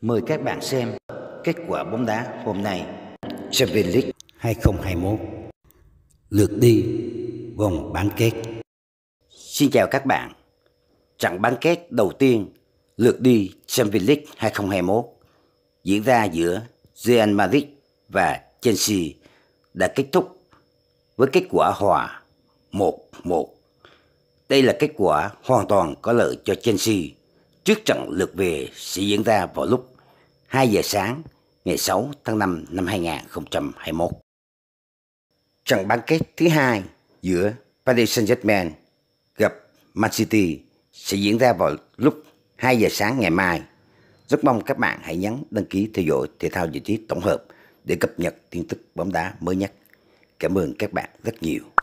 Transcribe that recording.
Mời các bạn xem kết quả bóng đá hôm nay Champions League 2021 Lượt đi vòng bán kết Xin chào các bạn Trận bán kết đầu tiên lượt đi Champions League 2021 diễn ra giữa Real Madrid và Chelsea đã kết thúc với kết quả hòa 1-1. Đây là kết quả hoàn toàn có lợi cho Chelsea trước trận lượt về sẽ diễn ra vào lúc 2 giờ sáng ngày 6 tháng 5 năm 2021. Trận bán kết thứ hai giữa Paris Saint-Germain gặp Man City sẽ diễn ra vào lúc 2 giờ sáng ngày mai. Rất mong các bạn hãy nhấn đăng ký theo dõi thể thao giải trí tổng hợp để cập nhật tin tức bóng đá mới nhất. Cảm ơn các bạn rất nhiều.